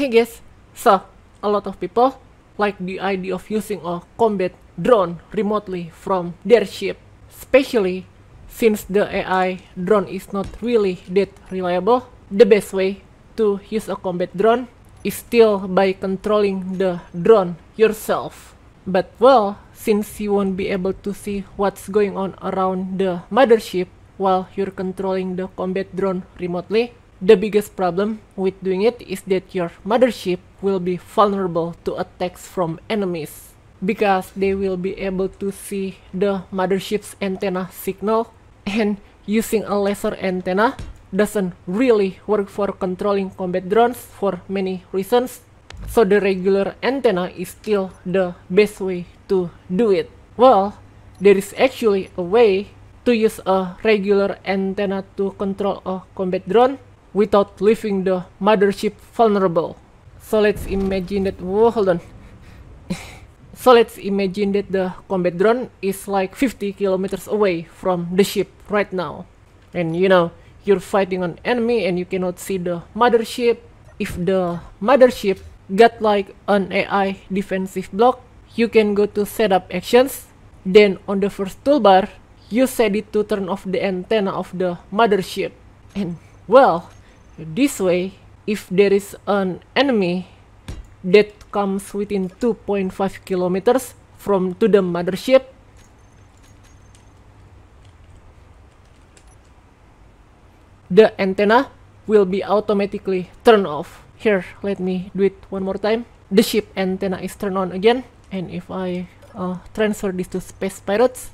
Okay guys, so a lot of people like the idea of using a combat drone remotely from their ship, especially since the AI drone is not really that reliable. The best way to use a combat drone is still by controlling the drone yourself. But well, since you won't be able to see what's going on around the mothership while you're controlling the combat drone remotely, the biggest problem with doing it is that your mothership will be vulnerable to attacks from enemies because they will be able to see the mothership's antenna signal and using a laser antenna doesn't really work for controlling combat drones for many reasons so the regular antenna is still the best way to do it. Well, there is actually a way to use a regular antenna to control a combat drone without leaving the mothership vulnerable. So let's imagine that, whoa, hold on. so let's imagine that the combat drone is like 50 kilometers away from the ship right now. And you know, you're fighting an enemy and you cannot see the mothership. If the mothership got like an AI defensive block, you can go to setup actions. Then on the first toolbar, you set it to turn off the antenna of the mothership. And well, This way, if there is an enemy that comes within 2.5 kilometers from to the mothership, the antenna will be automatically turned off. Here, let me do it one more time. The ship antenna is turned on again. And if I uh, transfer this to Space Pirates,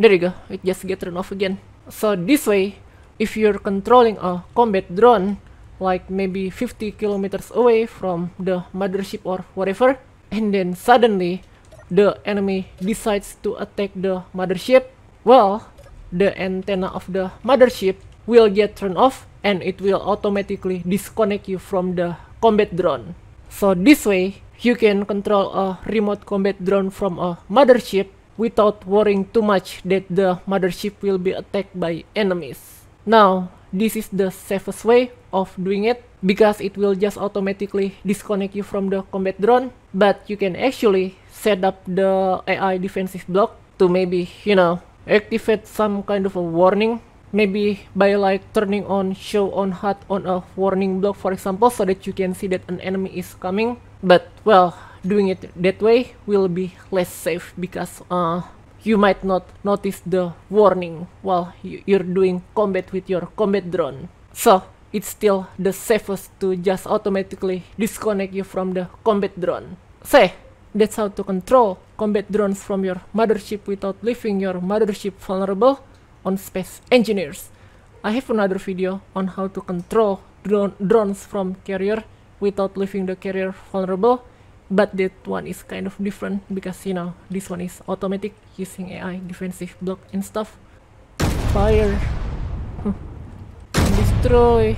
there you go, it just get turned off again. So this way, if you're controlling a combat drone like maybe 50 kilometers away from the mothership or whatever and then suddenly the enemy decides to attack the mothership well the antenna of the mothership will get turned off and it will automatically disconnect you from the combat drone so this way you can control a remote combat drone from a mothership without worrying too much that the mothership will be attacked by enemies Now, this is the safest way of doing it because it will just automatically disconnect you from the combat drone but you can actually set up the AI defensive block to maybe you know activate some kind of a warning maybe by like turning on show on HUD on a warning block for example so that you can see that an enemy is coming but well doing it that way will be less safe because uh, you might not notice the warning while you're doing combat with your combat drone. So it's still the safest to just automatically disconnect you from the combat drone. Say, that's how to control combat drones from your mothership without leaving your mothership vulnerable on Space Engineers. I have another video on how to control drone drones from carrier without leaving the carrier vulnerable but that one is kind of different because you know this one is automatic using AI defensive block and stuff fire destroy